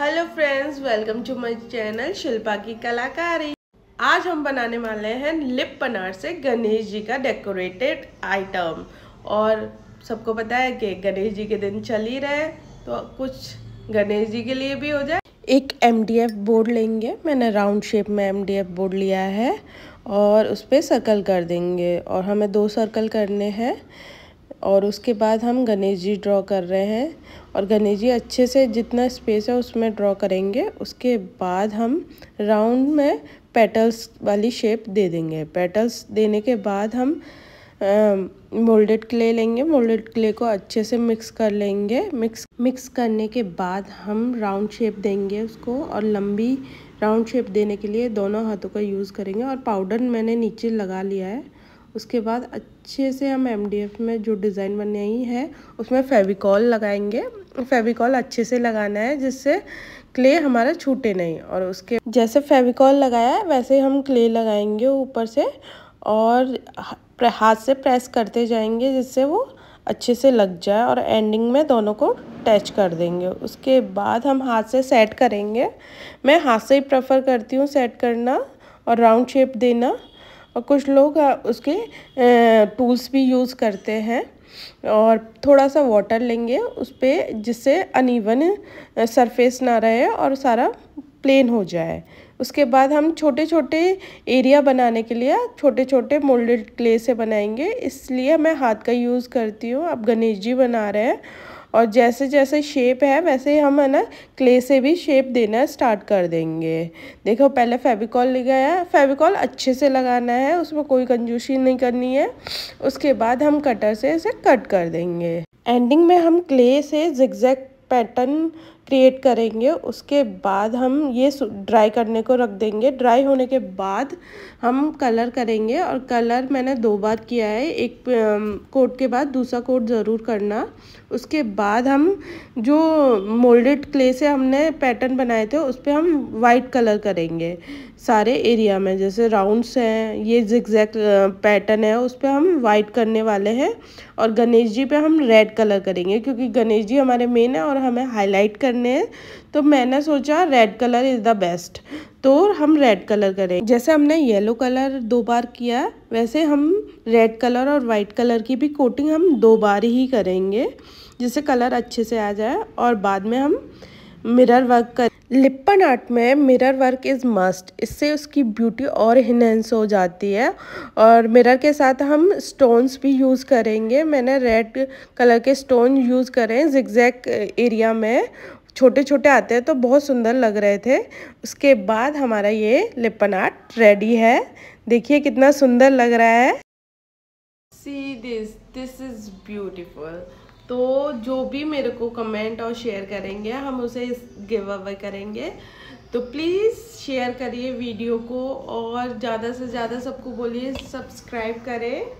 hello friends welcome to my channel Shilpa की कलाकारी आज हम बनाने वाले हैं लिप पनार से गणेश जी का डेकोरेटेड आइटम और सबको पता है कि गणेश जी के दिन चल ही रहे तो कुछ गणेश जी के लिए भी हो जाए एक एम बोर्ड लेंगे मैंने राउंड शेप में एम बोर्ड लिया है और उस पर सर्कल कर देंगे और हमें दो सर्कल करने हैं और उसके बाद हम गणेश जी ड्रॉ कर रहे हैं और गणेश जी अच्छे से जितना स्पेस है उसमें ड्रॉ करेंगे उसके बाद हम राउंड में पेटल्स वाली शेप दे देंगे पेटल्स देने के बाद हम मोल्डेड क्ले लेंगे मोल्डेड क्ले को अच्छे से मिक्स कर लेंगे मिक्स मिक्स करने के बाद हम राउंड शेप देंगे उसको और लंबी राउंड शेप देने के लिए दोनों हाथों का यूज़ करेंगे और पाउडर मैंने नीचे लगा लिया है उसके बाद अच्छे से हम एम में जो डिज़ाइन बनाई है उसमें फेविकॉल लगाएंगे फेविकॉल अच्छे से लगाना है जिससे क्ले हमारा छूटे नहीं और उसके जैसे फेविकॉल लगाया है वैसे हम क्ले लगाएंगे ऊपर से और हाथ से प्रेस करते जाएंगे जिससे वो अच्छे से लग जाए और एंडिंग में दोनों को टैच कर देंगे उसके बाद हम हाथ से सेट करेंगे मैं हाथ से ही प्रेफर करती हूँ सेट करना और राउंड शेप देना और कुछ लोग उसके टूल्स भी यूज़ करते हैं और थोड़ा सा वाटर लेंगे उस पर जिससे अनइवन सरफेस ना रहे और सारा प्लेन हो जाए उसके बाद हम छोटे छोटे एरिया बनाने के लिए छोटे छोटे मोल्डेड क्ले से बनाएंगे इसलिए मैं हाथ का यूज़ करती हूँ अब गणेश जी बना रहे हैं और जैसे जैसे शेप है वैसे हम है ना क्ले से भी शेप देना स्टार्ट कर देंगे देखो पहले फेविकॉल है फेविकॉल अच्छे से लगाना है उसमें कोई कंजूसी नहीं करनी है उसके बाद हम कटर से इसे कट कर देंगे एंडिंग में हम क्ले से जिगजैग पैटर्न क्रिएट करेंगे उसके बाद हम ये ड्राई करने को रख देंगे ड्राई होने के बाद हम कलर करेंगे और कलर मैंने दो बार किया है एक कोट के बाद दूसरा कोट ज़रूर करना उसके बाद हम जो मोल्डेड क्ले से हमने पैटर्न बनाए थे उस पर हम वाइट कलर करेंगे सारे एरिया में जैसे राउंड्स हैं ये जिक्जैक पैटर्न है उस पर हम वाइट करने वाले हैं और गणेश जी पर हम रेड कलर करेंगे क्योंकि गणेश जी हमारे मेन है और हमें हाईलाइट करना करने तो मैंने सोचा red colour is the best तो हम रेड कलर करें जैसे हमने येलो कलर दो बार किया वैसे हम रेड कलर और वाइट कलर की भी कोटिंग हम दो बार ही करेंगे जिससे कलर अच्छे से आ जाए और बाद में हम मिरर वर्क कर लिप्पन आर्ट में मिरर वर्क इज़ मस्ट इससे उसकी ब्यूटी और इन्हेंस हो जाती है और मिरर के साथ हम स्टोन्स भी यूज़ करेंगे मैंने रेड कलर के स्टोन यूज़ करें जिक्जैक एरिया में छोटे छोटे आते हैं तो बहुत सुंदर लग रहे थे उसके बाद हमारा ये लिपन आर्ट रेडी है देखिए कितना सुंदर लग रहा है see this this is beautiful तो जो भी मेरे को कमेंट और शेयर करेंगे हम उसे इस गिव अवे करेंगे तो प्लीज़ शेयर करिए वीडियो को और ज़्यादा से ज़्यादा सबको बोलिए सब्सक्राइब करें